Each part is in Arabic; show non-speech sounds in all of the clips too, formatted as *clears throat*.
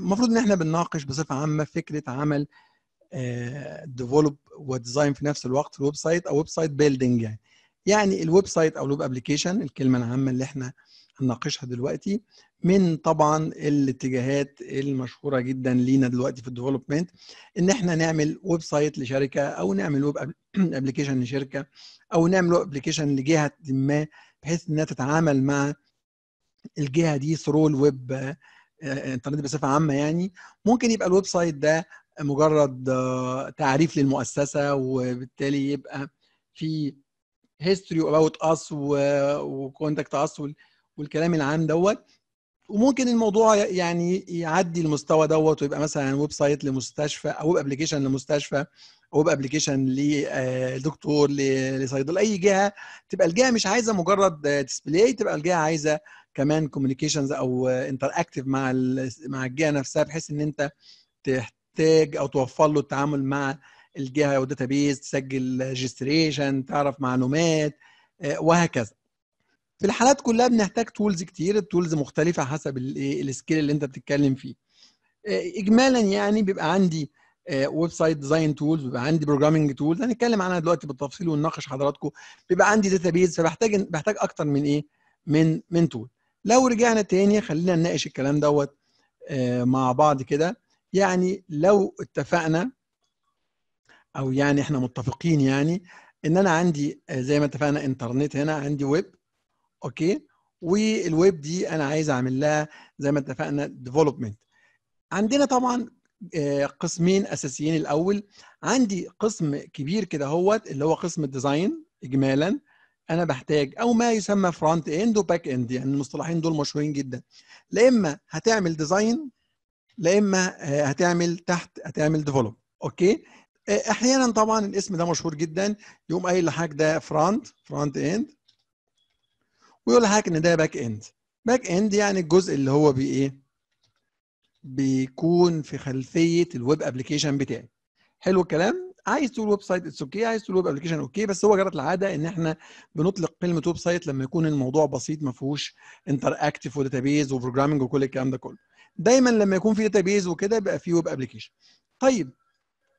المفروض ان احنا بنناقش بصفه عامه فكره عمل ديفلوب آه، وديزاين في نفس الوقت الويب سايت او ويب سايت بيلدينج يعني يعني الويب سايت او الويب ابلكيشن الكلمه العامه اللي احنا هنناقشها دلوقتي من طبعا الاتجاهات المشهوره جدا لينا دلوقتي في الديفلوبمنت ان احنا نعمل ويب سايت لشركه او نعمل ويب *clears throat* ابلكيشن لشركه او نعمل ويب ابلكيشن لجهه ما بحيث انها تتعامل مع الجهه دي ثرو الويب آه، آه، انترنت بصفه عامه يعني ممكن يبقى الويب سايت ده مجرد آه، تعريف للمؤسسه وبالتالي يبقى في هيستوري اباوت اس وكونتاكت اس والكلام العام دوت وممكن الموضوع يعني يعدي المستوى دوت ويبقى مثلا ويب سايت لمستشفى او ويب ابلكيشن لمستشفى او ويب ابلكيشن آه، لدكتور لصيدله اي جهه تبقى الجهه مش عايزه مجرد ديسبلاي تبقى الجهه عايزه كمان كوميونيكيشنز او انتر اكتف مع مع الجهه نفسها بحيث ان انت تحتاج او توفر له التعامل مع الجهه او بيز تسجل ريجستريشن تعرف معلومات آه، وهكذا في الحالات كلها بنحتاج تولز كتير التولز مختلفه حسب السكيل إيه، اللي انت بتتكلم فيه آه، اجمالا يعني بيبقى عندي ويب سايت ديزاين تولز بيبقى عندي بروجرامنج تولز هنتكلم عنها دلوقتي بالتفصيل ونناقش حضراتكم بيبقى عندي داتابيز فبحتاج بحتاج اكتر من ايه من من تول لو رجعنا تاني خلينا نناقش الكلام دوت آه، مع بعض كده يعني لو اتفقنا او يعني احنا متفقين يعني ان انا عندي آه، زي ما اتفقنا انترنت هنا عندي ويب اوكي والويب دي انا عايز اعمل لها زي ما اتفقنا ديفلوبمنت عندنا طبعا آه، قسمين اساسيين الاول عندي قسم كبير كده اهوت اللي هو قسم الديزاين اجمالا انا بحتاج او ما يسمى فرونت اند وباك اند يعني المصطلحين دول مشهورين جدا لا اما هتعمل ديزاين لا اما آه، هتعمل تحت هتعمل ديفلوب اوكي آه، احيانا طبعا الاسم ده مشهور جدا يقوم قايل لحاج ده فرونت فرونت اند ويقول لحضرتك ان ده باك اند باك اند يعني الجزء اللي هو بي ايه بيكون في خلفيه الويب ابلكيشن بتاعي حلو الكلام عايز تقول ويب سايت اتس اوكي عايز تقول ويب ابلكيشن اوكي بس هو جرت العاده ان احنا بنطلق كلمه ويب سايت لما يكون الموضوع بسيط ما فيهوش انتر اكتف وداتابيز وبروجرامنج وكل الكلام ده كله دايما لما يكون في داتابيز وكده بيبقى في ويب ابلكيشن طيب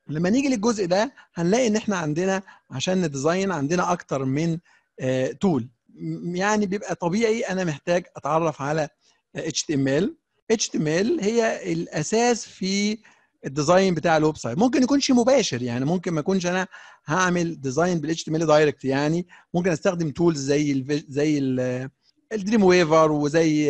لما نيجي للجزء ده هنلاقي ان احنا عندنا عشان نديزاين عندنا اكتر من تول آه، يعني بيبقى طبيعي انا محتاج اتعرف على HTML HTML هي الاساس في الديزاين بتاع الويب سايت ممكن يكونش مباشر يعني ممكن ما اكونش انا هعمل ديزاين بال HTML دايركت يعني ممكن استخدم تولز زي الـ زي الدريم ويفر وزي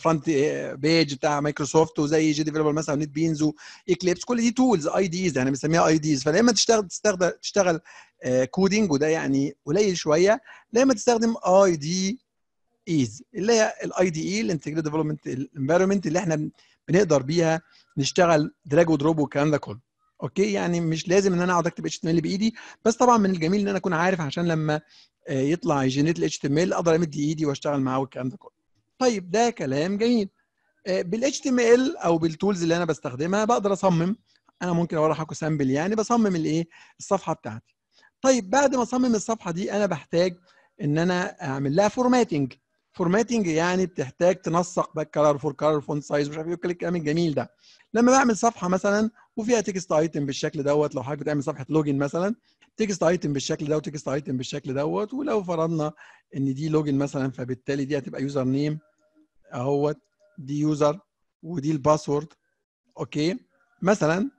فرونت آه، بيج آه، بتاع مايكروسوفت وزي جي ديفلوبر مثلا نت بينز وايكليبس كل دي تولز اي ديز انا بنسميها اي ديز فلما تشتغل تستخدم تشتغل كودينج آه، وده يعني قليل شويه لما تستخدم اي دي ايز اللي هي الاي دي اي الانتجريت ديفلوبمنت انفيرمنت اللي احنا بنقدر بيها نشتغل دراج ودروب والكلام ده كله اوكي يعني مش لازم ان انا اقعد اكتب اتش تي ام ال بايدي بس طبعا من الجميل ان انا اكون عارف عشان لما آه، يطلع جينيت الاتش تي ام ال اقدر امد ايدي واشتغل معاه والكلام ده كله طيب ده كلام جميل آه، بالاتش تي ام ال او بالتولز اللي انا بستخدمها بقدر اصمم انا ممكن اوري سامبل يعني بصمم الايه الصفحه بتاعتي طيب بعد ما اصمم الصفحه دي انا بحتاج ان انا اعمل لها فورماتنج فورماتنج يعني بتحتاج تنسق بقى كلر فور كلر فونت سايز مش عارف ايه كل الكلام الجميل ده لما بعمل صفحه مثلا وفيها تكست ايتم بالشكل دوت لو حضرتك بتعمل صفحه لوجن مثلا تكست ايتم بالشكل ده وتكست ايتم بالشكل دوت ولو فرضنا ان دي لوجن مثلا فبالتالي دي هتبقى يوزر نيم اهوت دي يوزر ودي الباسورد اوكي مثلا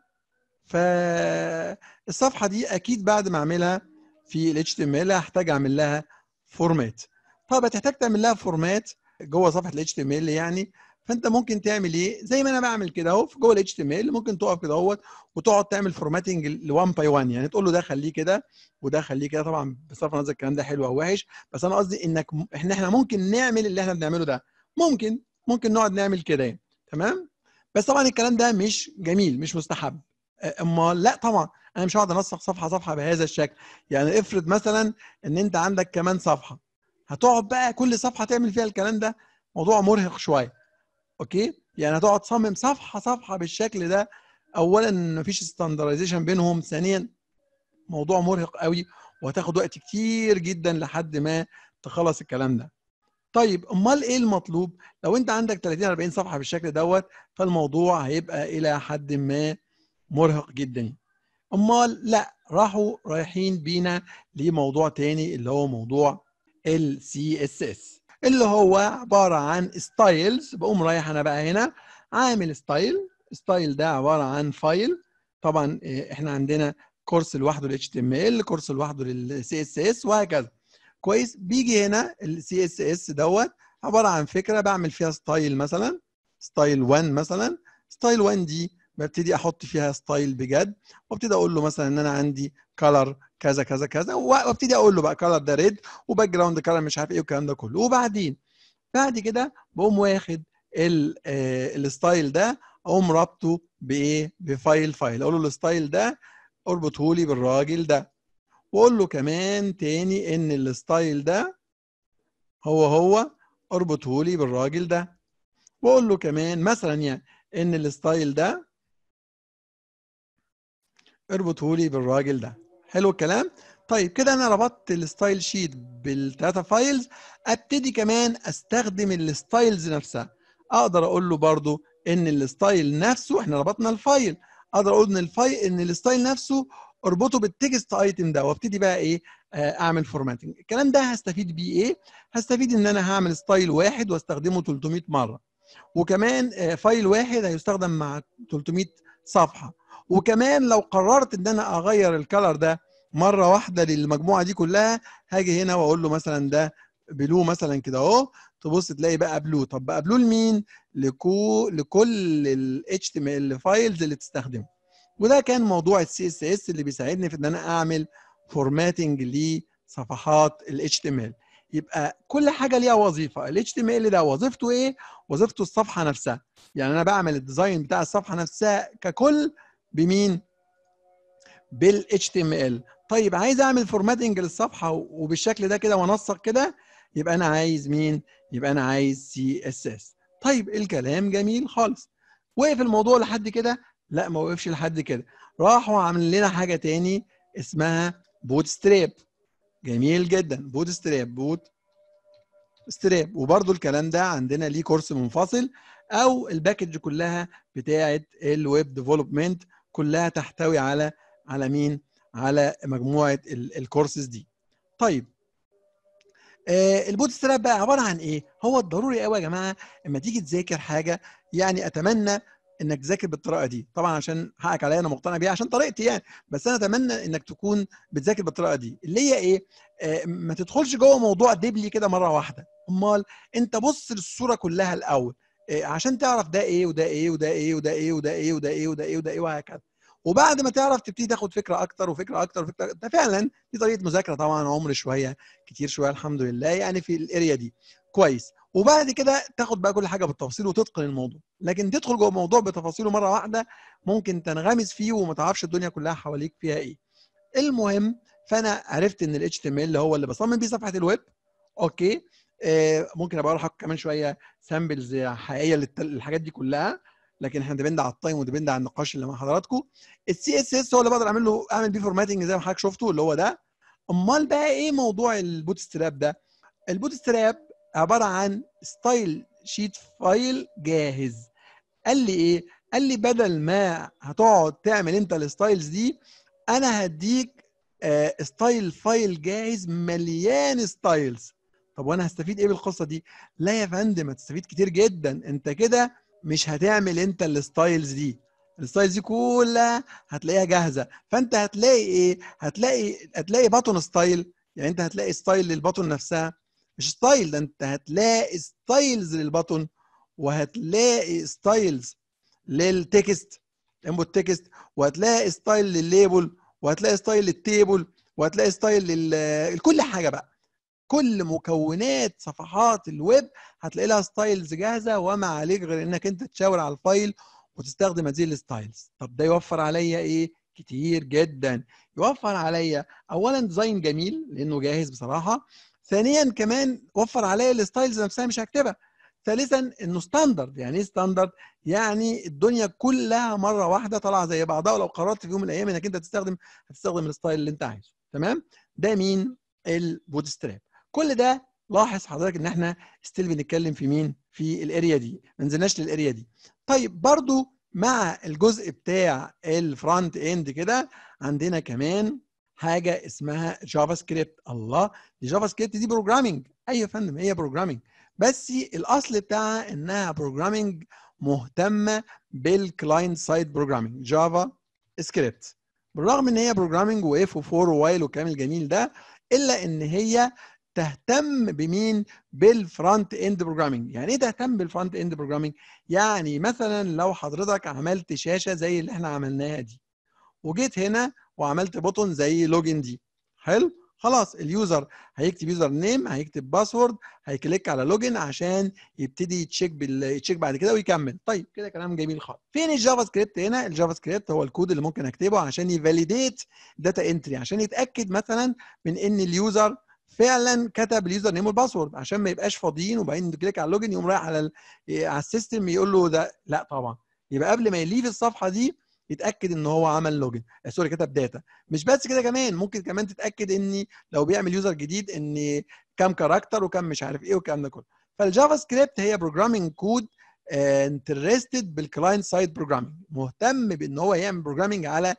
فالصفحه دي اكيد بعد ما اعملها في ال HTML هحتاج اعمل لها فورمات طب هتحتاج تعمل لها فورمات جوه صفحه ال HTML يعني فانت ممكن تعمل ايه زي ما انا بعمل كده اهو في جوه ال HTML ممكن تقف كده اهوت وتقعد تعمل فورماتنج ل 1 باي 1 يعني تقول له ده خليه كده وده خليه كده طبعا بصرف النظر الكلام ده حلو او وحش بس انا قصدي انك احنا احنا ممكن نعمل اللي احنا بنعمله ده ممكن ممكن نقعد نعمل كده يعني، تمام بس طبعا الكلام ده مش جميل مش مستحب امال لا طبعا انا مش هقعد انسق صفحه صفحه بهذا الشكل يعني افرض مثلا ان انت عندك كمان صفحه هتقعد بقى كل صفحه تعمل فيها الكلام ده موضوع مرهق شويه اوكي يعني هتقعد تصمم صفحه صفحه بالشكل ده اولا مفيش ستاندرايزيشن بينهم ثانيا موضوع مرهق قوي وهتاخد وقت كتير جدا لحد ما تخلص الكلام ده طيب امال ايه المطلوب لو انت عندك 30 40 صفحه بالشكل دوت فالموضوع هيبقى الى حد ما مرهق جدا امال لا راحوا رايحين بينا لموضوع تاني اللي هو موضوع ال سي اس اس اللي هو عباره عن ستايلز بقوم رايح انا بقى هنا عامل ستايل ستايل ده عباره عن فايل طبعا آه، احنا عندنا كورس لوحده ال HTML كورس لوحده لل CSS وهكذا كويس بيجي هنا ال CSS دوت عباره عن فكره بعمل فيها ستايل مثلا ستايل 1 مثلا ستايل 1 دي ببتدي احط فيها ستايل بجد وابتدي اقول له مثلا ان انا عندي كلر كذا كذا كذا وابتدي اقول له بقى كلر ده ريد وباك جراوند كلر مش عارف ايه والكلام ده كله وبعدين بعد كده بقوم واخد الستايل آه، ده اقوم رابطه بايه بفايل فايل اقول له الستايل ده اربطه لي بالراجل ده واقول له كمان تاني ان الستايل ده هو هو اربطه لي بالراجل ده واقول له كمان مثلا يعني ان الستايل ده اربطه لي بالراجل ده حلو الكلام طيب كده انا ربطت الستايل شيت بالثلاثه فايلز ابتدي كمان استخدم الستايلز نفسها اقدر اقول له برضو ان الستايل نفسه احنا ربطنا الفايل اقدر اقول ان الفايل ان الستايل نفسه اربطه بالتكست ايتم ده وابتدي بقى ايه آه، اعمل فورماتنج الكلام ده هستفيد بيه ايه هستفيد ان انا هعمل ستايل واحد واستخدمه 300 مره وكمان فايل آه، واحد هيستخدم مع 300 صفحه وكمان لو قررت ان انا اغير الكلر ده مره واحده للمجموعه دي كلها هاجي هنا واقول له مثلا ده بلو مثلا كده اهو تبص تلاقي بقى بلو طب بقى بلو لمين لكو لكل ال HTML فايلز اللي تستخدمه وده كان موضوع ال CSS اللي بيساعدني في ان انا اعمل فورماتنج لصفحات ال HTML يبقى كل حاجه ليها وظيفه ال HTML ده وظيفته ايه وظيفته الصفحه نفسها يعني انا بعمل الديزاين بتاع الصفحه نفسها ككل بمين؟ بال HTML طيب عايز اعمل فورماتنج للصفحه وبالشكل ده كده وانسق كده يبقى انا عايز مين؟ يبقى انا عايز CSS طيب الكلام جميل خالص وقف الموضوع لحد كده؟ لا ما وقفش لحد كده راحوا عاملين لنا حاجه تاني اسمها بوت ستريب جميل جدا بوت ستريب بوت ستريب وبرده الكلام ده عندنا ليه كورس منفصل او الباكج كلها بتاعه الويب ديفلوبمنت كلها تحتوي على على مين؟ على مجموعه الكورسز دي. طيب آه، البوت ستراب بقى عباره عن ايه؟ هو الضروري قوي يا جماعه اما تيجي تذاكر حاجه يعني اتمنى انك تذاكر بالطريقه دي طبعا عشان حقك عليا انا مقتنع بيها عشان طريقتي يعني بس انا اتمنى انك تكون بتذاكر بالطريقه دي اللي هي ايه آه، ما تدخلش جوه موضوع دبلي كده مره واحده امال انت بص للصوره كلها الاول آه، عشان تعرف ده ايه وده ايه وده ايه وده ايه وده ايه وده ايه وده ايه وده ايه وهكذا وبعد ما تعرف تبتدي تاخد فكره اكتر وفكره اكتر وفكره أكتر. ده فعلا دي طريقه مذاكره طبعا عمر شويه كتير شويه الحمد لله يعني في الاريا دي كويس وبعد كده تاخد بقى كل حاجه بالتفصيل وتتقن الموضوع لكن تدخل جوه الموضوع بتفاصيله مره واحده ممكن تنغمس فيه وما تعرفش الدنيا كلها حواليك فيها ايه المهم فانا عرفت ان ال HTML هو اللي بصمم بيه صفحه الويب اوكي آه، ممكن ابقى اروح كمان شويه سامبلز حقيقيه للحاجات دي كلها لكن احنا ديبند على التايم وديبند على النقاش اللي مع حضراتكم السي اس اس هو اللي بقدر اعمل له اعمل بيه فورماتنج زي ما حضرتك شفته اللي هو ده امال بقى ايه موضوع البوت ستراب ده البوت ستراب عباره عن ستايل شيت فايل جاهز قال لي ايه قال لي بدل ما هتقعد تعمل انت الستايلز دي انا هديك ستايل آه، فايل جاهز مليان ستايلز طب وانا هستفيد ايه بالقصه دي لا يا فندم هتستفيد كتير جدا انت كده مش هتعمل انت الستايلز دي الستايلز دي كلها هتلاقيها جاهزه فانت هتلاقي ايه هتلاقي هتلاقي باتون ستايل يعني انت هتلاقي ستايل للباتون نفسها مش ستايل ده انت هتلاقي ستايلز للباتون وهتلاقي ستايلز للتكست انبوت تكست وهتلاقي ستايل للليبل وهتلاقي ستايل للتيبل وهتلاقي ستايل لكل حاجه بقى كل مكونات صفحات الويب هتلاقي لها ستايلز جاهزه وما عليك غير انك انت تشاور على الفايل وتستخدم هذه الستايلز طب ده يوفر عليا ايه كتير جدا يوفر عليا اولا ديزاين جميل لانه جاهز بصراحه ثانيا كمان وفر عليا الستايلز نفسها مش هكتبها ثالثا انه ستاندرد يعني ايه ستاندرد يعني الدنيا كلها مره واحده طالعه زي بعضها ولو قررت في يوم من الايام انك انت تستخدم هتستخدم الستايل اللي انت عايزه تمام ده مين البوتستراب كل ده لاحظ حضرتك ان احنا ستيل بنتكلم في مين في الاريا دي ما نزلناش للاريا دي طيب برضو مع الجزء بتاع الفرونت اند كده عندنا كمان حاجه اسمها جافا سكريبت الله دي جافا سكريبت دي بروجرامنج ايوه يا فندم هي بروجرامنج بس الاصل بتاعها انها بروجرامنج مهتمه بالكلاينت سايد بروجرامنج جافا سكريبت بالرغم ان هي بروجرامنج واف وفور ووايل والكلام الجميل ده الا ان هي تهتم بمين بالفرونت اند بروجرامنج يعني ايه تهتم بالفرونت اند بروجرامنج يعني مثلا لو حضرتك عملت شاشه زي اللي احنا عملناها دي وجيت هنا وعملت بوتون زي لوجن دي حلو خلاص اليوزر هيكتب يوزر نيم هيكتب باسورد هيكليك على لوجن عشان يبتدي يتشيك يتشيك بعد كده ويكمل طيب كده كلام جميل خالص فين الجافا سكريبت هنا الجافا سكريبت هو الكود اللي ممكن اكتبه عشان يفاليديت داتا انتري عشان يتاكد مثلا من ان اليوزر فعلا كتب اليوزر نيم والباسورد عشان ما يبقاش فاضيين وبعدين كليك على اللوجن يقوم رايح على على السيستم يقول له ده لا طبعا يبقى قبل ما يليف الصفحه دي يتاكد ان هو عمل لوجن آه، سوري كتب داتا مش بس كده كمان ممكن كمان تتاكد ان لو بيعمل يوزر جديد ان كام كاركتر وكام مش عارف ايه والكلام ده كله فالجافا سكريبت هي بروجرامينج كود انترستد بالكلاينت سايد بروجرامينج مهتم بان هو يعمل بروجرامينج على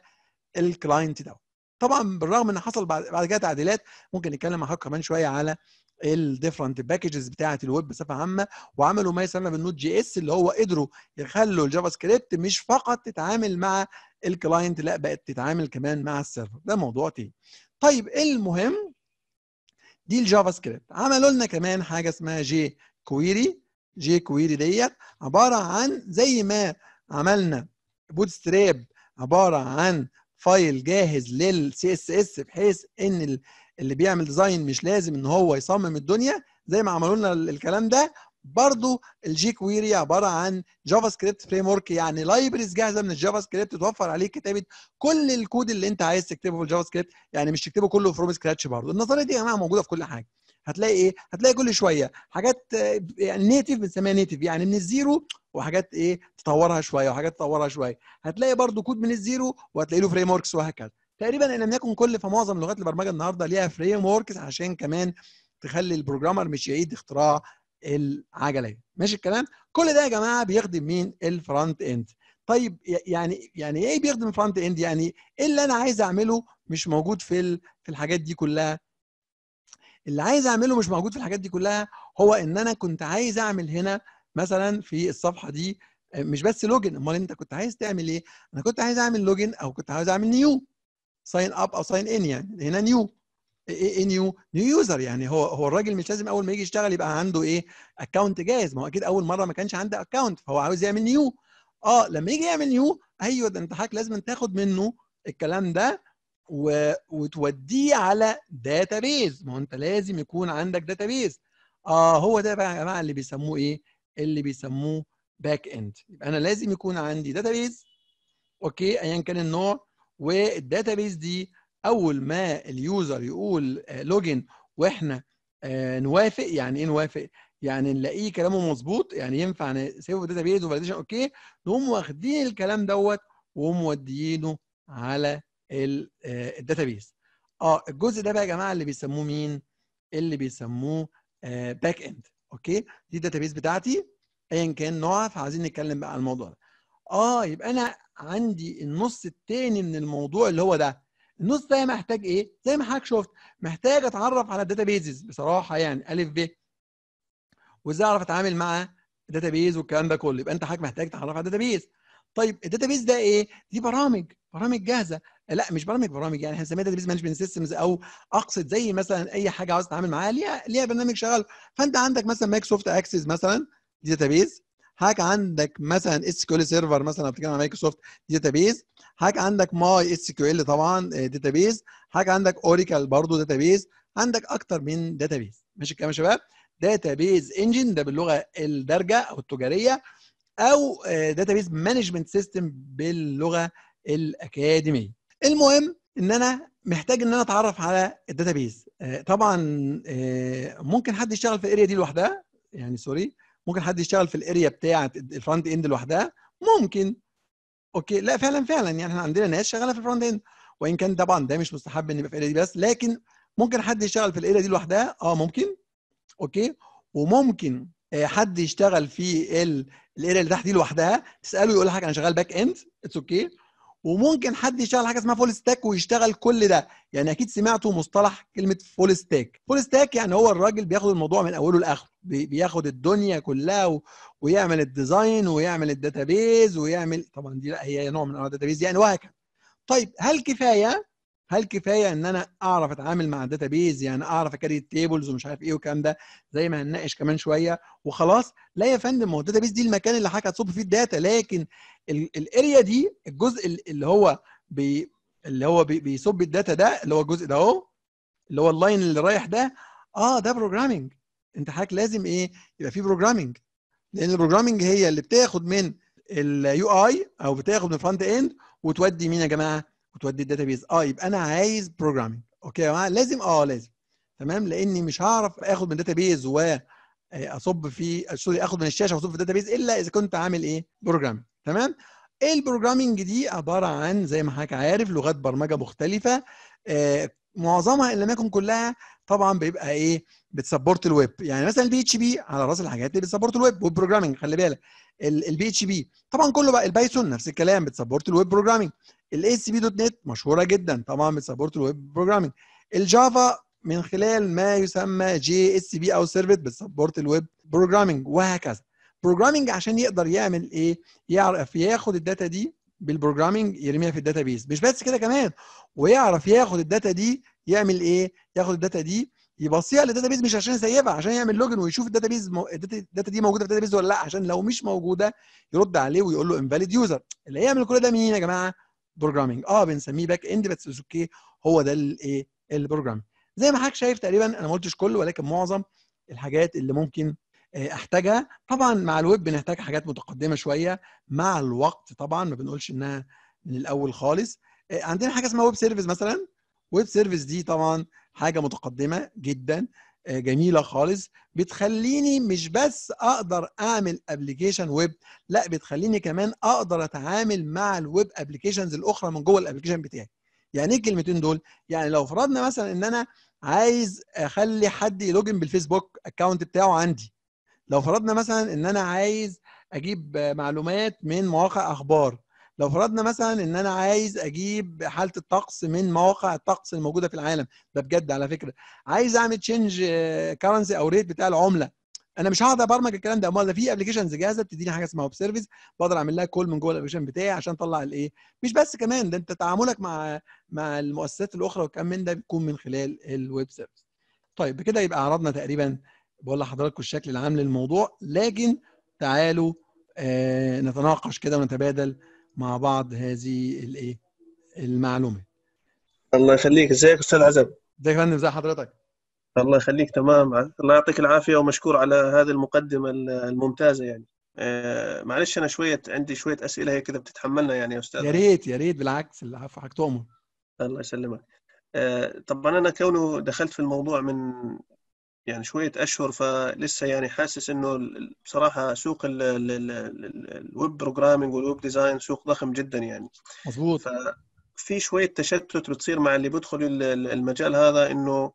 الكلاينت دوت طبعا بالرغم ان حصل بعد بعد كده تعديلات ممكن نتكلم مع حضرتك كمان شويه على الديفرنت باكجز بتاعه الويب بصفه عامه وعملوا ما يسمى بالنوت جي اس اللي هو قدروا يخلوا الجافا سكريبت مش فقط تتعامل مع الكلاينت لا بقت تتعامل كمان مع السيرفر ده موضوع تاني طيب إيه المهم دي الجافا سكريبت عملوا لنا كمان حاجه اسمها جي كويري جي كويري ديت عباره عن زي ما عملنا بوت ستراب عباره عن فايل جاهز للسي اس اس بحيث ان اللي بيعمل ديزاين مش لازم ان هو يصمم الدنيا زي ما عملوا لنا الكلام ده برضو الجي كويري عباره عن جافا سكريبت فريم ورك يعني لايبرز جاهزه من الجافا سكريبت توفر عليك كتابه كل الكود اللي انت عايز تكتبه في الجافا سكريبت يعني مش تكتبه كله فروم سكراتش برضو النظريه دي يا جماعه موجوده في كل حاجه هتلاقي ايه؟ هتلاقي كل شويه حاجات يعني نيتف بنسميها نيتف يعني من الزيرو وحاجات ايه تطورها شويه وحاجات تطورها شويه هتلاقي برضو كود من الزيرو وهتلاقي له فريم وركس وهكذا تقريبا ان لم يكن كل فمعظم لغات البرمجه النهارده ليها فريم وركس عشان كمان تخلي البروجرامر مش يعيد اختراع العجله ماشي الكلام كل ده يا جماعه بيخدم مين الفرونت اند طيب يعني يعني ايه بيخدم الفرونت اند يعني ايه اللي انا عايز اعمله مش موجود في في الحاجات دي كلها اللي عايز اعمله مش موجود في الحاجات دي كلها هو ان انا كنت عايز اعمل هنا مثلا في الصفحه دي آه، مش بس لوجن امال انت كنت عايز تعمل ايه؟ انا كنت عايز اعمل لوجن او كنت عايز اعمل نيو ساين اب او ساين ان يعني هنا نيو إيه،, إيه،, ايه نيو نيو يوزر يعني هو هو الراجل مش لازم اول ما يجي يشتغل يبقى عنده ايه اكونت جاهز ما هو اكيد اول مره ما كانش عنده اكونت فهو عاوز يعمل نيو اه لما يجي يعمل نيو ايوه ده انت حضرتك لازم تاخد منه الكلام ده و... وتوديه على داتابيز ما هو انت لازم يكون عندك داتابيز اه هو ده بقى يا جماعه اللي بيسموه ايه اللي بيسموه باك اند يبقى انا لازم يكون عندي داتابيز اوكي ايا كان النوع والداتابيز دي اول ما اليوزر يقول لوجن آه، واحنا آه، نوافق يعني ايه نوافق يعني نلاقيه كلامه مظبوط يعني ينفع نسيبه في الداتابيز وفاليديشن اوكي نقوم واخدين الكلام دوت ومودينه على الداتابيز آه،, اه الجزء ده بقى يا جماعه اللي بيسموه مين اللي بيسموه باك اند اوكي دي الداتابيز بتاعتي ايا كان نوعها فعايزين نتكلم بقى على الموضوع ده اه يبقى انا عندي النص الثاني من الموضوع اللي هو ده النص ده محتاج ايه زي ما حضرتك شفت محتاج اتعرف على الداتابيزز بصراحه يعني الف ب وازاي اعرف اتعامل مع الداتابيز والكلام ده كله يبقى انت حضرتك محتاج تتعرف على الداتابيز طيب الداتابيز ده ايه؟ دي برامج برامج جاهزه لا مش برامج برامج يعني احنا داتا داتابيز مانجمنت سيستمز او اقصد زي مثلا اي حاجه عاوز تتعامل معاها ليها ليها برنامج شغال فانت عندك مثلا مايكروسوفت اكسس مثلا دي داتابيز هاك عندك مثلا اس كيو ال سيرفر مثلا بتتكلم على مايكروسوفت داتابيز هاك عندك ماي اس كيو ال طبعا آه، داتابيز هاك عندك اوريكل برضه داتابيز عندك اكتر من داتابيز ماشي الكلام يا شباب داتابيز انجن ده باللغه الدارجه او التجاريه او داتابيز مانجمنت سيستم باللغه الاكاديميه المهم ان انا محتاج ان انا اتعرف على الداتابيز آه، طبعا آه، ممكن حد يشتغل في الاريا دي لوحدها يعني سوري ممكن حد يشتغل في الاريا بتاعه الفرونت اند لوحدها ممكن اوكي لا فعلا فعلا يعني احنا عندنا ناس شغاله في الفرونت اند وان كان طبعا ده مش مستحب ان يبقى في الاريا دي بس لكن ممكن حد يشتغل في الاريا دي لوحدها اه ممكن اوكي وممكن آه، حد يشتغل في الاريا اللي تحت دي لوحدها تساله يقول لك انا شغال باك اند اتس اوكي وممكن حد يشتغل حاجه اسمها فول ستاك ويشتغل كل ده يعني اكيد سمعتوا مصطلح كلمه فول ستاك فول ستاك يعني هو الراجل بياخد الموضوع من اوله لاخره بياخد الدنيا كلها و... ويعمل الديزاين ويعمل الداتابيز ويعمل طبعا دي لا هي نوع من انواع الداتابيز يعني وهكذا طيب هل كفايه هل كفايه ان انا اعرف اتعامل مع الداتا بيز يعني اعرف اكاري تيبلز ومش عارف ايه والكلام ده زي ما هنناقش كمان شويه وخلاص لا يا فندم هو الداتا بيز دي المكان اللي حضرتك هتصب فيه الداتا لكن الاريا دي الجزء اللي هو بي اللي هو بي بيصب الداتا ده اللي هو الجزء ده اهو اللي هو اللاين اللي رايح ده اه ده بروجرامنج انت حضرتك لازم ايه يبقى في بروجرامنج لان البروجرامنج هي اللي بتاخد من اليو اي او بتاخد من الفرونت اند وتودي مين يا جماعه وتودي الداتابيز اه يبقى انا عايز بروجرامنج اوكي يا جماعه لازم اه لازم تمام لاني مش هعرف اخد من الداتا و واصب آه، في سوري اخد من الشاشه واصب في الداتابيز الا اذا كنت عامل ايه بروجرامينج تمام البروجرامنج دي عباره عن زي ما حضرتك عارف لغات برمجه مختلفه آه معظمها ان لم يكن كلها طبعا بيبقى ايه بتسبورت الويب يعني مثلا البي اتش بي على راس الحاجات اللي بتسبورت الويب والبروجرامينج خلي بالك البي اتش بي طبعا كله بقى البايثون نفس الكلام بتسبورت الويب بروجرامنج الاي سي بي دوت نت مشهوره جدا طبعا بتسبورت الويب بروجرامنج الجافا من خلال ما يسمى جي اس بي او سيرفيت بتسبورت الويب بروجرامنج وهكذا بروجرامنج عشان يقدر يعمل ايه يعرف ياخد الداتا دي بالبروجرامنج يرميها في بيس مش بس كده كمان ويعرف ياخد الداتا دي يعمل ايه ياخد الداتا دي يبصيها بيز مش عشان يسيبها عشان يعمل لوجن ويشوف الداتابيس مو... الداتا دي موجوده في بيز ولا لا عشان لو مش موجوده يرد عليه ويقول له انفاليد يوزر اللي هيعمل كل ده مين يا جماعه بروجرامنج اه بنسميه باك اند بس اتس اوكي هو ده الايه البروجرام زي ما حضرتك شايف تقريبا انا ما قلتش كله ولكن معظم الحاجات اللي ممكن آه، احتاجها طبعا مع الويب بنحتاج حاجات متقدمه شويه مع الوقت طبعا ما بنقولش انها من الاول خالص آه، عندنا حاجه اسمها ويب سيرفيس مثلا ويب سيرفيس دي طبعا حاجه متقدمه جدا آه، جميله خالص بتخليني مش بس اقدر اعمل ابلكيشن ويب لا بتخليني كمان اقدر اتعامل مع الويب ابلكيشنز الاخرى من جوه الابلكيشن بتاعي يعني ايه الكلمتين دول يعني لو فرضنا مثلا ان انا عايز اخلي حد يلوجن بالفيسبوك اكونت بتاعه عندي لو فرضنا مثلا ان انا عايز اجيب معلومات من مواقع اخبار لو فرضنا مثلا ان انا عايز اجيب حاله الطقس من مواقع الطقس الموجوده في العالم ده بجد على فكره عايز اعمل تشينج كرنسي او ريت بتاع العمله انا مش هقعد ابرمج الكلام ده امال ده في ابلكيشنز جاهزه بتديني حاجه اسمها ويب سيرفيس بقدر اعمل لها كول من جوه الابلكيشن بتاعي عشان اطلع الايه مش بس كمان ده انت تعاملك مع مع المؤسسات الاخرى والكلام من ده بيكون من خلال الويب سيرفيس طيب بكده يبقى عرضنا تقريبا بقول لحضراتكم الشكل العام للموضوع لكن تعالوا آه نتناقش كده ونتبادل مع بعض هذه الايه المعلومه الله يخليك ازيك استاذ عزب ازيك يا فندم ازي حضرتك الله يخليك تمام الله يعطيك العافيه ومشكور على هذه المقدمه الممتازه يعني آه، معلش انا شويه عندي شويه اسئله هي كده بتتحملنا يعني يا استاذ يا ريت يا ريت بالعكس العفو حضرتك تؤمر الله يسلمك آه، طبعا انا كونه دخلت في الموضوع من يعني شوية أشهر فلسه يعني حاسس إنه بصراحة سوق الويب بروجرامينج والويب ديزاين سوق ضخم جدا يعني مظبوط في شوية تشتت بتصير مع اللي بيدخل المجال هذا إنه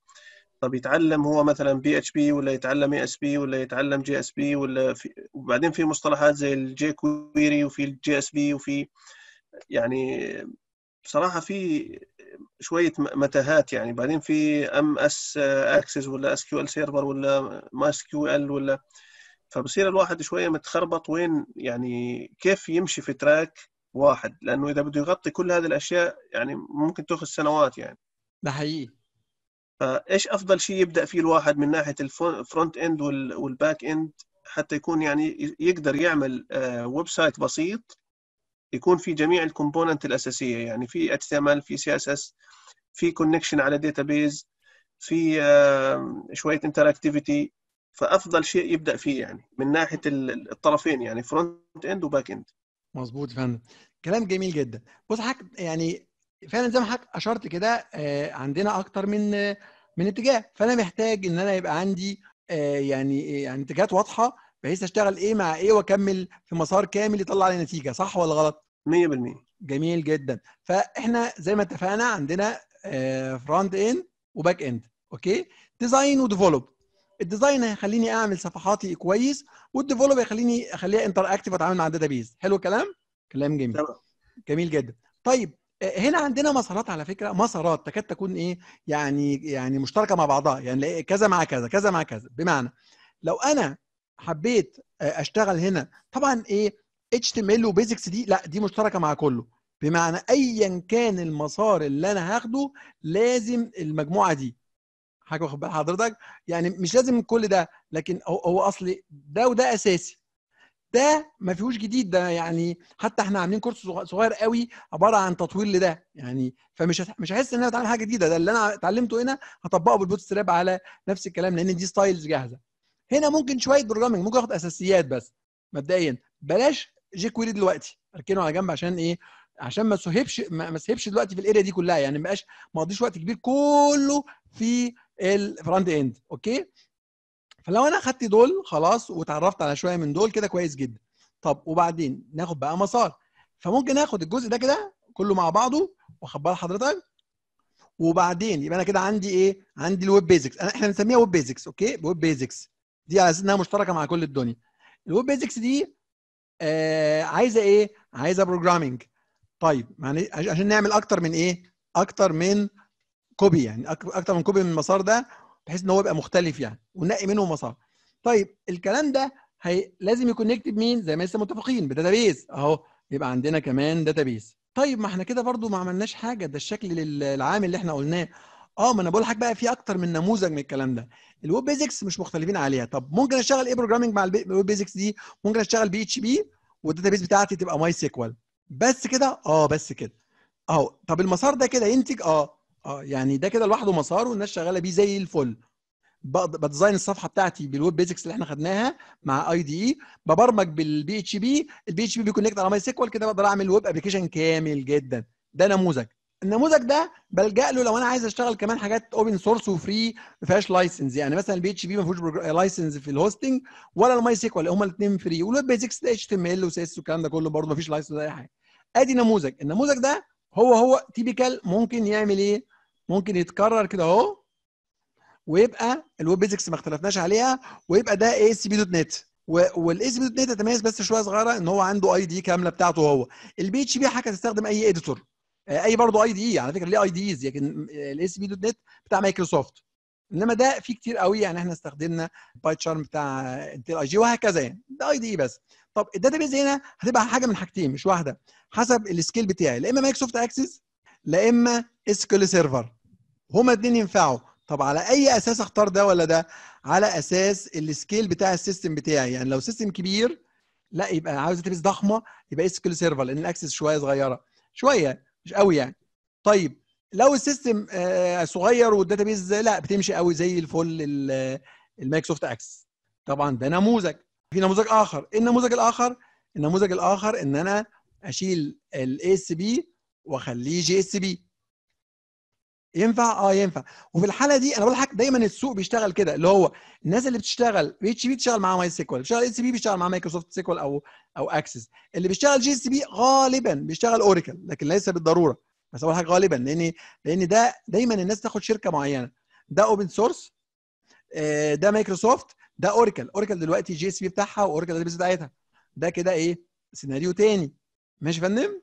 طب يتعلم هو مثلا بي اتش بي ولا يتعلم اي اس بي ولا يتعلم جي اس بي ولا في وبعدين في مصطلحات زي الجي كويري وفي الجي اس بي وفي يعني بصراحة في شويه متاهات يعني بعدين في ام اس اكسس ولا اس كيو ال سيرفر ولا ما اس كيو ال ولا فبصير الواحد شويه متخربط وين يعني كيف يمشي في تراك واحد لانه اذا بده يغطي كل هذه الاشياء يعني ممكن تاخذ سنوات يعني ده حقيقي فايش افضل شيء يبدا فيه الواحد من ناحيه الفرونت اند والباك اند حتى يكون يعني يقدر يعمل ويب آه، سايت بسيط يكون في جميع الكومبوننت الاساسيه يعني في اتش تي ام ال في سي اس اس في كونكشن على بيز في شويه انتراكتيفيتي فافضل شيء يبدا فيه يعني من ناحيه الطرفين يعني فرونت اند وباك اند مظبوط فندم كلام جميل جدا بص حضرتك يعني فعلا زي ما حضرتك اشرت كده آه، عندنا اكتر من آه، من اتجاه فانا محتاج ان انا يبقى عندي آه، يعني يعني اتجاهات واضحه بحيث اشتغل ايه مع ايه واكمل في مسار كامل يطلع لي نتيجه صح ولا غلط 100% جميل جدا فاحنا زي ما اتفقنا عندنا فرونت اند وباك اند اوكي ديزاين وديفلوب الديزاين هيخليني اعمل صفحاتي كويس والديفلوب هيخليني اخليها انتر اكتف اتعامل مع الداتابيز حلو الكلام كلام جميل طبعا. جميل جدا طيب آه، هنا عندنا مسارات على فكره مسارات تكاد تكون ايه يعني يعني مشتركه مع بعضها يعني كذا مع كذا كذا مع كذا بمعنى لو انا حبيت آه، اشتغل هنا طبعا ايه اتش تي ام ال وبيزكس دي لا دي مشتركه مع كله بمعنى ايا كان المسار اللي انا هاخده لازم المجموعه دي حاجه واخد بال حضرتك يعني مش لازم كل ده لكن هو اصل ده وده اساسي ده ما فيهوش جديد ده يعني حتى احنا عاملين كورس صغير قوي عباره عن تطوير لده يعني فمش مش هحس ان انا بتعلم حاجه جديده ده اللي انا اتعلمته هنا هطبقه بالبوت ستراب على نفس الكلام لان دي ستايلز جاهزه هنا ممكن شويه بروجرامنج ممكن اخد اساسيات بس مبدئيا بلاش جي كويري دلوقتي اركنه على جنب عشان ايه عشان ما سهبش ما سهبش دلوقتي في الاريا دي كلها يعني ما بقاش ما اقضيش وقت كبير كله في الفرونت اند اوكي فلو انا اخدت دول خلاص واتعرفت على شويه من دول كده كويس جدا طب وبعدين ناخد بقى مسار فممكن اخد الجزء ده كده كله مع بعضه واخد لحضرتك حضرتك وبعدين يبقى انا كده عندي ايه عندي الويب بيزكس انا احنا بنسميها ويب بيزكس اوكي ويب بيزكس دي على اساس انها مشتركه مع كل الدنيا الويب بيزكس دي آه عايزه ايه عايزه بروجرامنج طيب يعني عشان نعمل اكتر من ايه اكتر من كوبي يعني اكتر من كوبي من المسار ده بحيث ان هو يبقى مختلف يعني وننقي منه مسار طيب الكلام ده هي لازم نكتب بمين زي ما لسه متفقين بداتابيز اهو يبقى عندنا كمان داتابيز طيب ما احنا كده برضو ما عملناش حاجه ده الشكل العام اللي احنا قلناه اه ما انا بقول لحضرتك بقى في اكتر من نموذج من الكلام ده الويب بيزكس مش مختلفين عليها طب ممكن اشتغل ايه بروجرامنج مع الويب بيزكس دي ممكن اشتغل بي اتش بي والداتا بيز بتاعتي تبقى ماي سيكوال بس كده اه بس كده اهو طب المسار ده كده ينتج اه اه يعني ده كده لوحده مسار والناس شغاله بيه زي الفل بديزاين الصفحه بتاعتي بالويب بيزكس اللي احنا خدناها مع اي دي اي ببرمج بالبي اتش بي البي اتش بي بيكونكت على ماي سيكوال كده بقدر اعمل ويب ابلكيشن كامل جدا ده نموذج النموذج ده بلجا له لو انا عايز اشتغل كمان حاجات اوبن سورس وفري ما فيهاش لايسنس يعني مثلا البي اتش بي ما فيهوش لايسنس في الهوستنج ولا الماي سيكوال هما الاثنين فري والويب بيزكس اتش تي ام ال وسي اس والكلام ده كله برضه ما فيش لايسنس اي حاجه ادي نموذج النموذج ده هو هو تيبيكال ممكن يعمل ايه ممكن يتكرر كده اهو ويبقى الويب بيزكس ما اختلفناش عليها ويبقى ده اي سي بي دوت نت والاي سي بي دوت نت تتميز بس شويه صغيره ان هو عنده اي دي كامله بتاعته هو البي اتش بي حاجه تستخدم اي اديتور آه، اي برضه اي دي اي على فكره ليه اي دي ايز لكن الاس بي دوت نت بتاع مايكروسوفت انما ده في كتير قوي يعني احنا استخدمنا باي تشارم بتاع انتل اي جي وهكذا يعني ده اي دي اي بس طب الداتا بيز هنا هتبقى حاجه من حاجتين مش واحده حسب السكيل بتاعي لا اما مايكروسوفت اكسس لا اما اس كيل سيرفر هما الاثنين ينفعوا طب على اي اساس اختار ده ولا ده على اساس السكيل بتاع السيستم بتاعي يعني لو سيستم كبير لا يبقى عاوز داتا ضخمه يبقى اس كيل سيرفر لان الاكسس شويه صغيره شويه مش قوي يعني طيب لو السيستم آه، صغير والداتابيز لا بتمشي قوي زي الفل آه، المايكروسوفت اكسس طبعا ده نموذج في نموذج اخر ايه النموذج الاخر النموذج الاخر ان انا اشيل الاي اس بي واخليه جي اس بي ينفع اه ينفع وفي الحاله دي انا بقول لحضرتك دايما السوق بيشتغل كده اللي هو الناس اللي بتشتغل بي اتش بي بتشتغل مع ماي سيكوال بتشتغل اس بي بيشتغل مع مايكروسوفت سيكوال او او اكسس اللي بيشتغل جي اس بي غالبا بيشتغل اوراكل لكن ليس بالضروره بس اقول حاجه غالبا لان لان ده دايما الناس تاخد شركه معينه ده اوبن آه، سورس ده مايكروسوفت ده اوراكل اوراكل دلوقتي جي اس بي بتاعها واوراكل داتابيس بتاعتها ده كده ايه سيناريو تاني ماشي يا فندم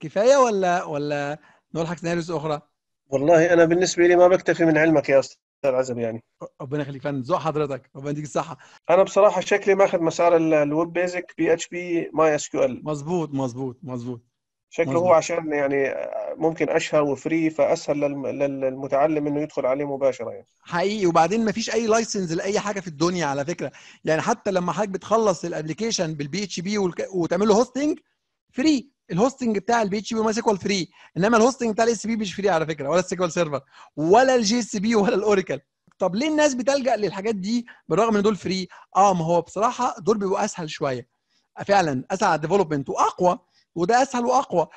كفايه ولا ولا نقول حاجه سيناريوز اخرى والله انا بالنسبه لي ما بكتفي من علمك يا استاذ العزب يعني ربنا يخليك فن ذوق حضرتك ربنا يديك الصحه انا بصراحه شكلي ماخذ مسار الويب بيزك بي اتش بي ماي اس كيو ال مظبوط مظبوط مظبوط شكله مزبوط. هو عشان يعني ممكن اشهر وفري فاسهل للمتعلم انه يدخل عليه مباشره يعني حقيقي وبعدين ما فيش اي لايسنس لاي حاجه في الدنيا على فكره يعني حتى لما حضرتك بتخلص الابلكيشن بالبي اتش بي وتعمل له هوستنج فري الهوستنج بتاع البي اتش بي سيكوال فري انما الهوستنج بتاع الاس بي مش فري على فكره ولا السيكوال سيرفر ولا الجي اس بي ولا الاوراكل طب ليه الناس بتلجا للحاجات دي بالرغم ان دول فري اه ما هو بصراحه دول بيبقوا اسهل شويه فعلا اسهل على الديفلوبمنت واقوى وده اسهل واقوى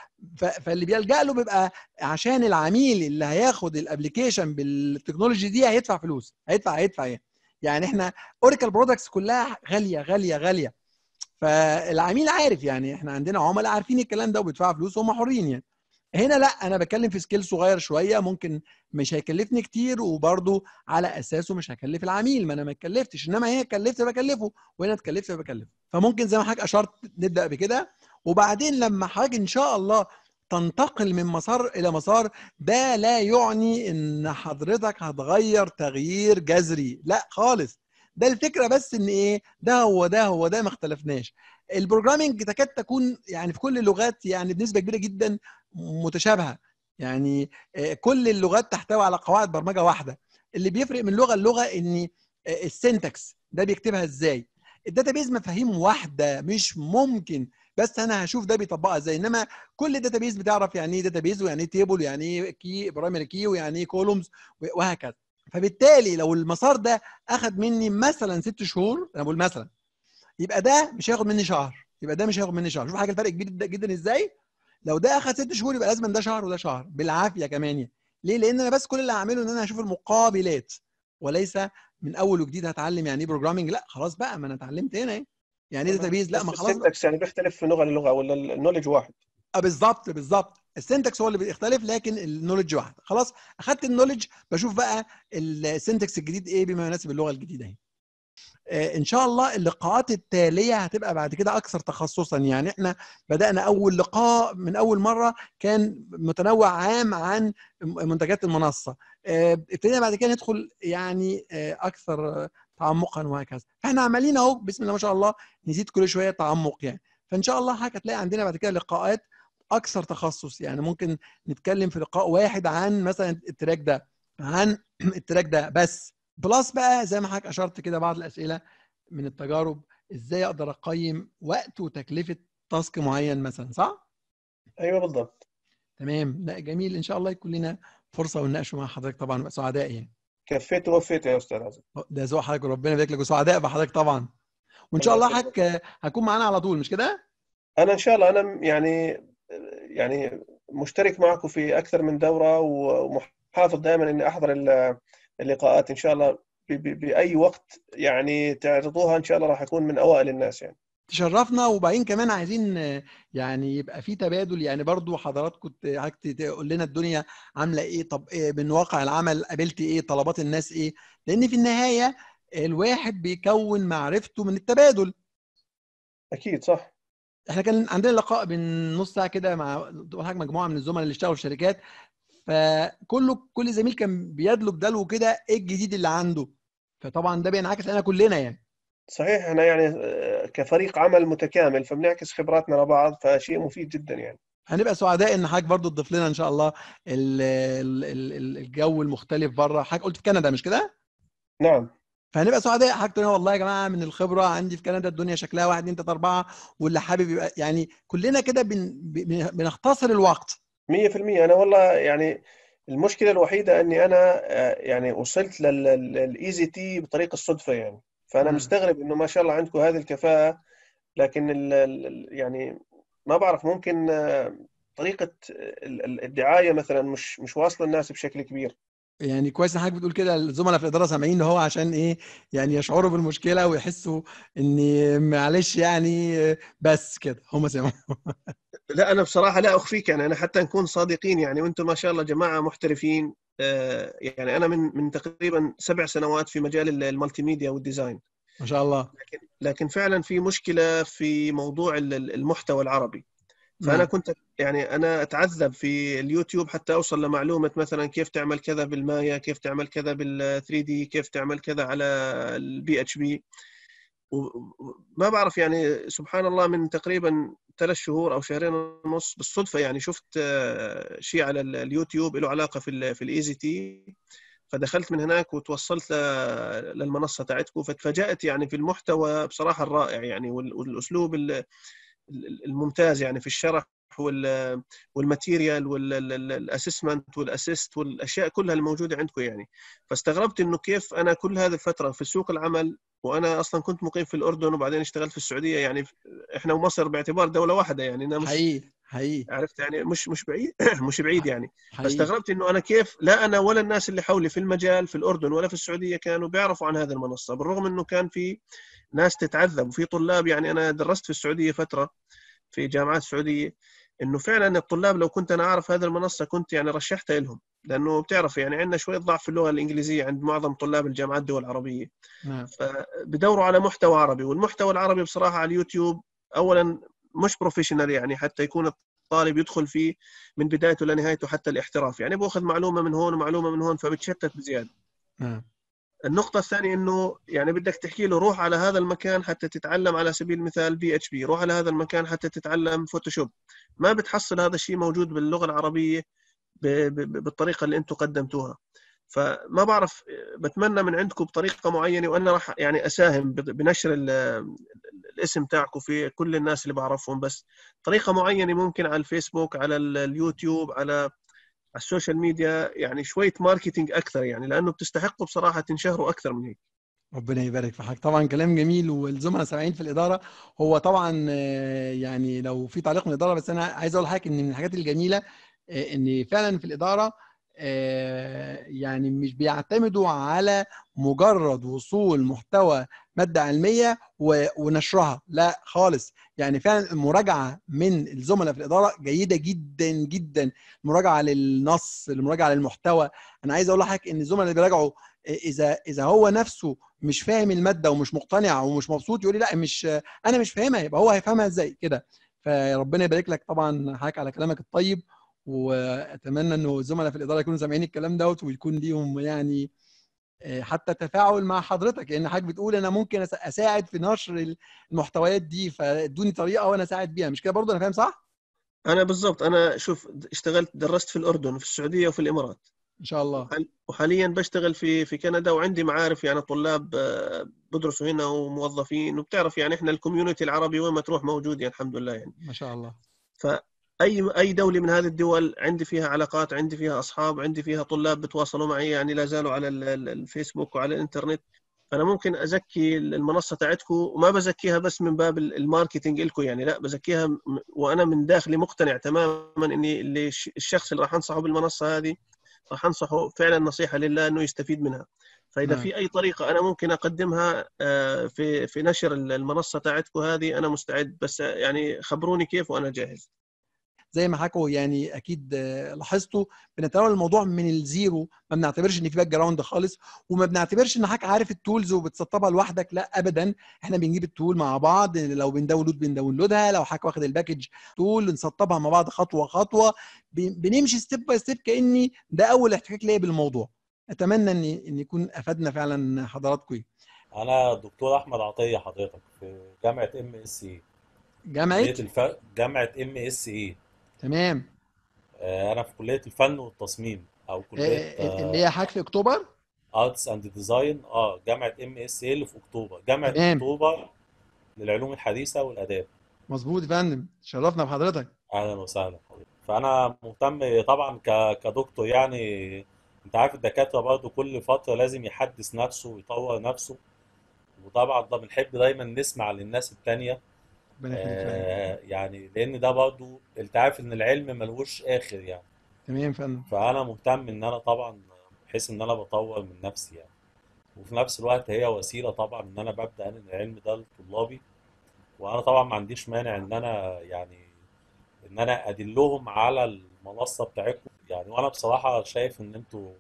فاللي بيلجا له بيبقى عشان العميل اللي هياخد الابلكيشن بالتكنولوجي دي هيدفع فلوس هيدفع هيدفع ايه يعني احنا اوراكل برودكتس كلها غاليه غاليه غاليه فالعميل عارف يعني احنا عندنا عملاء عارفين الكلام ده وبيدفعوا فلوس وهم حرين يعني هنا لا انا بتكلم في سكيل صغير شويه ممكن مش هيكلفني كتير وبرده على اساسه مش هكلف العميل ما انا ما اتكلفتش انما هي اتكلفت بكلفه وهنا اتكلفت بكلفه فممكن زي ما حضرتك اشرت نبدا بكده وبعدين لما حضرتك ان شاء الله تنتقل من مسار الى مسار ده لا يعني ان حضرتك هتغير تغيير جذري لا خالص ده الفكره بس ان ايه ده هو ده هو ده ما اختلفناش البروجرامنج تكاد تكون يعني في كل اللغات يعني بنسبه كبيره جدا متشابهه يعني آه، كل اللغات تحتوي على قواعد برمجه واحده اللي بيفرق من لغه للغه ان آه، السنتكس ده بيكتبها ازاي الداتابيز مفاهيم واحده مش ممكن بس انا هشوف ده بيطبقها ازاي انما كل الداتابيز بتعرف يعني ايه داتابيز ويعني ايه تيبل ويعني ايه كي برايمري كي ويعني ايه كولومز وهكذا فبالتالي لو المسار ده اخد مني مثلا ست شهور انا بقول مثلا يبقى ده مش هياخد مني شهر يبقى ده مش هياخد مني شهر شوف حاجه الفرق كبير جدا ازاي لو ده اخد ست شهور يبقى لازم ده شهر وده شهر بالعافيه كمان يعني. ليه لان انا بس كل اللي هعمله ان انا هشوف المقابلات وليس من اول وجديد هتعلم يعني ايه بروجرامنج لا خلاص بقى ما انا اتعلمت هنا ايه يعني ايه داتابيز لا ما خلاص السنتكس يعني بيختلف من لغه للغه ولا النولج واحد اه بالظبط بالظبط السنتكس هو اللي بيختلف لكن النولج واحد خلاص اخدت النولج بشوف بقى السنتكس الجديد ايه بما يناسب اللغه الجديده اهي آه، ان شاء الله اللقاءات التاليه هتبقى بعد كده اكثر تخصصا يعني احنا بدانا اول لقاء من اول مره كان متنوع عام عن منتجات المنصه آه، ابتدينا بعد كده ندخل يعني آه، اكثر تعمقا وهكذا فاحنا عمالين اهو بسم الله ما شاء الله نزيد كل شويه تعمق يعني فان شاء الله هتلاقي عندنا بعد كده لقاءات اكثر تخصص يعني ممكن نتكلم في لقاء واحد عن مثلا التراك ده عن *clears throat* التراك ده بس بلس بقى زي ما حضرتك اشرت كده بعض الاسئله من التجارب ازاي اقدر اقيم وقت وتكلفه تاسك معين مثلا صح؟ ايوه بالضبط تمام لا جميل ان شاء الله يكون لنا فرصه ونناقشه مع حضرتك طبعا سعداء يعني كفيت ووفيت يا استاذ عزيز ده ذوق حضرتك وربنا يبارك لك وسعداء بحضرتك طبعا وان شاء الله حضرتك هكون معانا على طول مش كده؟ انا ان شاء الله انا يعني يعني مشترك معكم في اكثر من دوره ومحافظ دائما اني احضر اللقاءات ان شاء الله باي وقت يعني تعرضوها ان شاء الله راح اكون من اوائل الناس يعني تشرفنا وبعدين كمان عايزين يعني يبقى في تبادل يعني برضو حضراتكم حضرتك تقول لنا الدنيا عامله ايه طب إيه من واقع العمل قابلت ايه طلبات الناس ايه لان في النهايه الواحد بيكون معرفته من التبادل اكيد صح احنا كان عندنا لقاء من نص ساعه كده مع حضرتك مجموعه من الزملاء اللي اشتغلوا في الشركات فكله كل زميل كان بيدلو بدلو كده ايه الجديد اللي عنده فطبعا ده بينعكس علينا كلنا يعني صحيح احنا يعني آه، كفريق عمل متكامل فبنعكس خبراتنا لبعض فشيء مفيد جدا يعني هنبقى سعداء ان حضرتك برضه تضيف لنا ان شاء الله الجو المختلف بره حضرتك قلت في كندا مش كده؟ نعم فهنبقى سعداء حاجتي والله يا جماعه من الخبره عندي في كندا الدنيا شكلها واحد اتنين تلاته اربعه واللي حابب يبقى يعني كلنا كده بن... بنختصر الوقت 100% انا والله يعني المشكله الوحيده اني انا آه، يعني وصلت للايزي تي بطريق الصدفه يعني فانا م. مستغرب انه ما شاء الله عندكم هذه الكفاءه لكن الـ يعني ما بعرف ممكن آه، طريقه الدعايه مثلا مش مش واصله الناس بشكل كبير يعني كويس ان حضرتك بتقول كده الزملاء في الاداره سامعين ان هو عشان ايه يعني يشعروا بالمشكله ويحسوا ان معلش يعني بس كده هم سمعوا *laughs* لا انا بصراحه لا اخفيك يعني انا حتى نكون صادقين يعني وانتم ما شاء الله جماعه محترفين آه، يعني انا من من تقريبا سبع سنوات في مجال المالتي ميديا والديزاين ما شاء الله لكن لكن فعلا في مشكله في موضوع المحتوى العربي فانا نعم. كنت يعني انا اتعذب في اليوتيوب حتى اوصل لمعلومه مثلا كيف تعمل كذا بالمايا كيف تعمل كذا بال 3 دي كيف تعمل كذا على البي اتش بي وما بعرف يعني سبحان الله من تقريبا ثلاث شهور او شهرين ونص بالصدفه يعني شفت آه، شيء على اليوتيوب له علاقه في في الايزي تي e فدخلت من هناك وتوصلت للمنصه تاعتكم فتفاجات يعني في المحتوى بصراحه الرائع يعني والاسلوب الممتاز يعني في الشرح والماتيريال والاسسمنت والاسيست والاشياء كلها الموجوده عندكم يعني فاستغربت انه كيف انا كل هذه الفتره في سوق العمل وانا اصلا كنت مقيم في الاردن وبعدين اشتغلت في السعوديه يعني احنا ومصر باعتبار دوله واحده يعني انا مش حقيقي حقيقي عرفت يعني مش مش بعيد *clears throat* مش بعيد يعني فاستغربت انه انا كيف لا انا ولا الناس اللي حولي في المجال في الاردن ولا في السعوديه كانوا بيعرفوا عن هذه المنصه بالرغم انه كان في ناس تتعذب وفي طلاب يعني انا درست في السعوديه فتره في جامعات سعوديه انه فعلا الطلاب لو كنت انا اعرف هذه المنصه كنت يعني رشحتها لهم لانه بتعرف يعني عندنا شويه ضعف في اللغه الانجليزيه عند معظم طلاب الجامعات الدول العربيه نعم. فبدوروا على محتوى عربي والمحتوى العربي بصراحه على اليوتيوب اولا مش بروفيشنال يعني حتى يكون الطالب يدخل فيه من بدايته لنهايته حتى الاحتراف يعني باخذ معلومه من هون ومعلومه من هون فبتشتت بزياده نعم. النقطة الثانية انه يعني بدك تحكي له روح على هذا المكان حتى تتعلم على سبيل المثال بي اتش بي، روح على هذا المكان حتى تتعلم فوتوشوب. ما بتحصل هذا الشيء موجود باللغة العربية بالطريقة اللي انتم قدمتوها. فما بعرف بتمنى من عندكم بطريقة معينة وانا راح يعني اساهم بنشر الاسم تاعكم في كل الناس اللي بعرفهم بس طريقة معينة ممكن على الفيسبوك على اليوتيوب على السوشيال ميديا يعني شويه ماركتينج اكثر يعني لانه بتستحقوا بصراحه تنشهروا اكثر من هيك ربنا يبارك في حضرتك طبعا كلام جميل والزملاء سامعين في الاداره هو طبعا آه، يعني لو في تعليق من الاداره بس انا عايز اقول لحضرتك ان من الحاجات الجميله آه، ان فعلا في الاداره آه، يعني مش بيعتمدوا على مجرد وصول محتوى ماده علميه ونشرها لا خالص يعني فعلا المراجعه من الزملاء في الاداره جيده جدا جدا المراجعه للنص المراجعه للمحتوى انا عايز اقول لحضرتك ان الزملاء اللي بيراجعوا آه، اذا اذا هو نفسه مش فاهم الماده ومش مقتنع ومش مبسوط يقول لي لا مش انا مش فاهمها يبقى هو هيفهمها ازاي كده فربنا يبارك لك طبعا حضرتك على كلامك الطيب واتمنى انه الزملاء في الاداره يكونوا سامعين الكلام دوت ويكون ليهم يعني آه، حتى تفاعل مع حضرتك لان حضرتك بتقول انا ممكن اساعد في نشر المحتويات دي فادوني طريقه وانا اساعد بيها مش كده برضه انا فاهم صح؟ انا بالضبط انا شوف اشتغلت درست في الاردن وفي السعوديه وفي الامارات ان شاء الله وحاليا بشتغل في في كندا وعندي معارف يعني طلاب آه، بدرسوا هنا وموظفين وبتعرف يعني احنا الكوميونتي العربي وين ما تروح موجود يعني الحمد لله يعني ما شاء الله ف اي اي دوله من هذه الدول عندي فيها علاقات عندي فيها اصحاب عندي فيها طلاب بتواصلوا معي يعني لا زالوا على الفيسبوك وعلى الانترنت انا ممكن ازكي المنصه تاعتكم وما بزكيها بس من باب الماركتينج لكم يعني لا بزكيها وانا من داخلي مقتنع تماما اني اللي الشخص اللي راح انصحه بالمنصه هذه راح انصحه فعلا نصيحه لله انه يستفيد منها فاذا م. نعم. في اي طريقه انا ممكن اقدمها آه، في في نشر المنصه تاعتكم هذه انا مستعد بس يعني خبروني كيف وانا جاهز زي ما حكوا يعني اكيد لاحظتوا بنتناول الموضوع من الزيرو ما بنعتبرش ان في باك جراوند خالص وما بنعتبرش ان حضرتك عارف التولز وبتسطبها لوحدك لا ابدا احنا بنجيب التول مع بعض لو بنداونلود بنداونلودها لو حضرتك واخد الباكج تول نسطبها مع بعض خطوه خطوه بنمشي ستيب باي ستيب كاني ده اول احتكاك ليا بالموضوع اتمنى ان ان يكون افادنا فعلا حضراتكم انا دكتور احمد عطيه حضرتك في جامعه ام اس اي جامعه جامعه ام اس اي تمام آه، انا في كليه الفن والتصميم او آه، كليه آه، اللي هي حاجه في اكتوبر ارتس اند ديزاين اه جامعه ام اس ال في اكتوبر جامعه تمام. اكتوبر للعلوم الحديثه والاداب مظبوط يا فندم شرفنا بحضرتك اهلا وسهلا حضرتك فانا مهتم طبعا كدكتور يعني انت عارف الدكاتره برضه كل فتره لازم يحدث نفسه ويطور نفسه وطبعا ده بنحب دايما نسمع للناس الثانيه ربنا يخليك آه، يعني لان ده برضو انت عارف ان العلم ملوش اخر يعني تمام فندم فانا مهتم ان انا طبعا بحيث ان انا بطور من نفسي يعني وفي نفس الوقت هي وسيله طبعا ان انا ببدا ان العلم ده لطلابي وانا طبعا ما عنديش مانع ان انا يعني ان انا ادلهم على المنصه بتاعتكم يعني وانا بصراحه شايف ان انتوا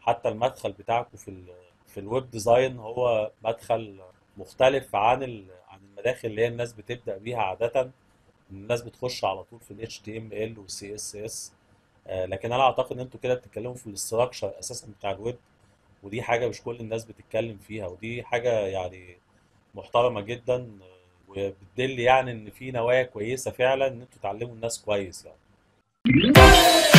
حتى المدخل بتاعكم في في الويب ديزاين هو مدخل مختلف عن ال المداخل اللي هي الناس بتبدا بيها عاده الناس بتخش على طول في ال HTML اس CSS آه، لكن انا اعتقد ان انتوا كده بتتكلموا في الاستراكشر اساسا بتاع الويب ودي حاجه مش كل الناس بتتكلم فيها ودي حاجه يعني محترمه جدا وبتدل يعني ان في نوايا كويسه فعلا ان انتوا تعلموا الناس كويس يعني